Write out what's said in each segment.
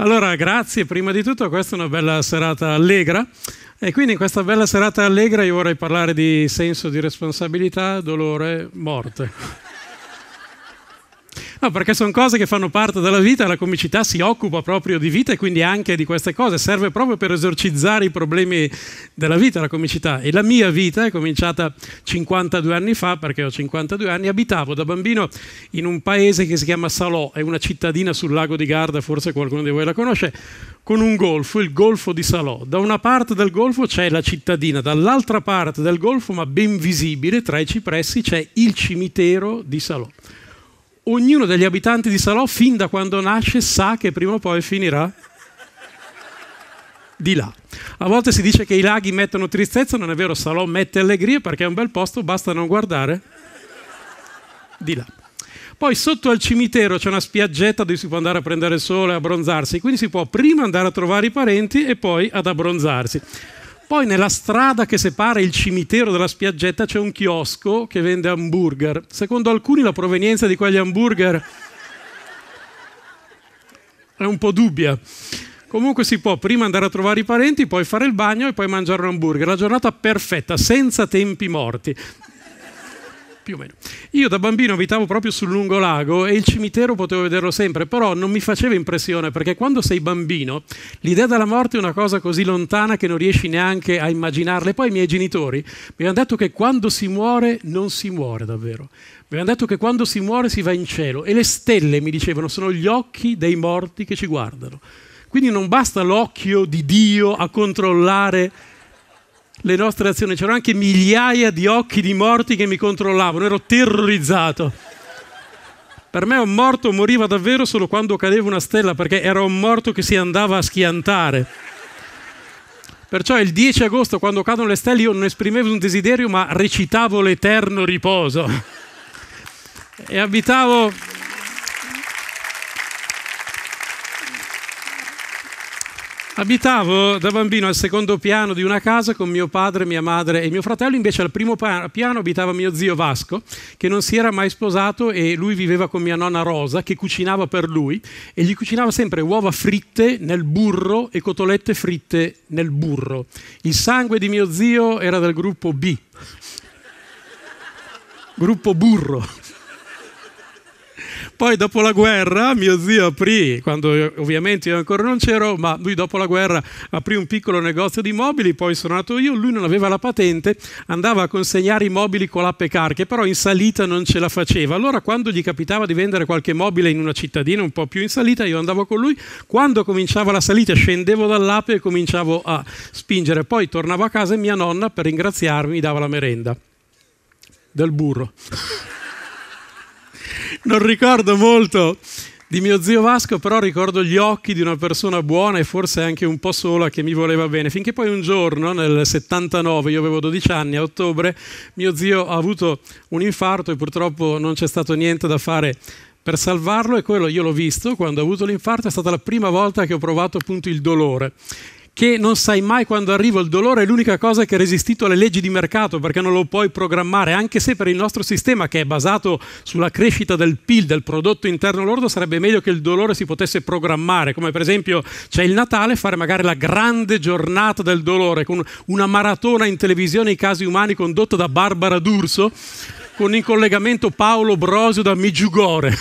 Allora, grazie prima di tutto, questa è una bella serata allegra e quindi in questa bella serata allegra io vorrei parlare di senso di responsabilità, dolore, morte. No, perché sono cose che fanno parte della vita, la comicità si occupa proprio di vita e quindi anche di queste cose, serve proprio per esorcizzare i problemi della vita, la comicità. E la mia vita è cominciata 52 anni fa, perché ho 52 anni, abitavo da bambino in un paese che si chiama Salò, è una cittadina sul lago di Garda, forse qualcuno di voi la conosce, con un golfo, il golfo di Salò. Da una parte del golfo c'è la cittadina, dall'altra parte del golfo, ma ben visibile, tra i cipressi, c'è il cimitero di Salò ognuno degli abitanti di Salò, fin da quando nasce, sa che prima o poi finirà di là. A volte si dice che i laghi mettono tristezza, non è vero, Salò mette allegria perché è un bel posto, basta non guardare di là. Poi sotto al cimitero c'è una spiaggetta dove si può andare a prendere sole e abbronzarsi, quindi si può prima andare a trovare i parenti e poi ad abbronzarsi. Poi nella strada che separa il cimitero dalla spiaggetta c'è un chiosco che vende hamburger. Secondo alcuni la provenienza di quegli hamburger è un po' dubbia. Comunque si può prima andare a trovare i parenti, poi fare il bagno e poi mangiare un hamburger. La giornata perfetta, senza tempi morti più o meno. Io da bambino abitavo proprio sul lungolago e il cimitero potevo vederlo sempre, però non mi faceva impressione perché quando sei bambino l'idea della morte è una cosa così lontana che non riesci neanche a immaginarla. E poi i miei genitori mi hanno detto che quando si muore non si muore davvero. Mi hanno detto che quando si muore si va in cielo e le stelle, mi dicevano, sono gli occhi dei morti che ci guardano. Quindi non basta l'occhio di Dio a controllare le nostre azioni, c'erano anche migliaia di occhi di morti che mi controllavano, ero terrorizzato. Per me un morto moriva davvero solo quando cadeva una stella, perché era un morto che si andava a schiantare. Perciò il 10 agosto, quando cadono le stelle, io non esprimevo un desiderio, ma recitavo l'eterno riposo. E abitavo Abitavo da bambino al secondo piano di una casa con mio padre, mia madre e mio fratello, invece al primo piano abitava mio zio Vasco, che non si era mai sposato e lui viveva con mia nonna Rosa, che cucinava per lui e gli cucinava sempre uova fritte nel burro e cotolette fritte nel burro. Il sangue di mio zio era del gruppo B, gruppo burro. Poi dopo la guerra mio zio aprì, quando ovviamente io ancora non c'ero, ma lui dopo la guerra aprì un piccolo negozio di mobili, poi sono nato io, lui non aveva la patente, andava a consegnare i mobili con l'Apecar, che però in salita non ce la faceva. Allora quando gli capitava di vendere qualche mobile in una cittadina un po' più in salita, io andavo con lui, quando cominciava la salita scendevo dall'ape e cominciavo a spingere, poi tornavo a casa e mia nonna per ringraziarmi mi dava la merenda del burro non ricordo molto di mio zio Vasco, però ricordo gli occhi di una persona buona e forse anche un po' sola che mi voleva bene. Finché poi un giorno, nel 79, io avevo 12 anni, a ottobre, mio zio ha avuto un infarto e purtroppo non c'è stato niente da fare per salvarlo e quello io l'ho visto quando ho avuto l'infarto, è stata la prima volta che ho provato appunto il dolore che non sai mai quando arriva il dolore, è l'unica cosa che ha resistito alle leggi di mercato perché non lo puoi programmare, anche se per il nostro sistema che è basato sulla crescita del PIL, del prodotto interno lordo, sarebbe meglio che il dolore si potesse programmare, come per esempio c'è il Natale, fare magari la grande giornata del dolore con una maratona in televisione i casi umani condotta da Barbara D'Urso con in collegamento Paolo Brosio da Migiugore.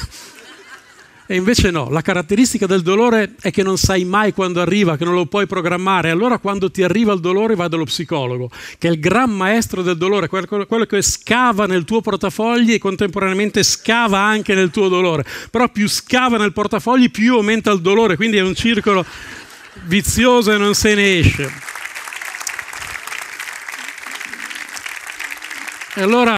E invece no, la caratteristica del dolore è che non sai mai quando arriva, che non lo puoi programmare. Allora quando ti arriva il dolore vai dallo psicologo, che è il gran maestro del dolore, quello che scava nel tuo portafogli e contemporaneamente scava anche nel tuo dolore. Però più scava nel portafogli più aumenta il dolore, quindi è un circolo vizioso e non se ne esce. E allora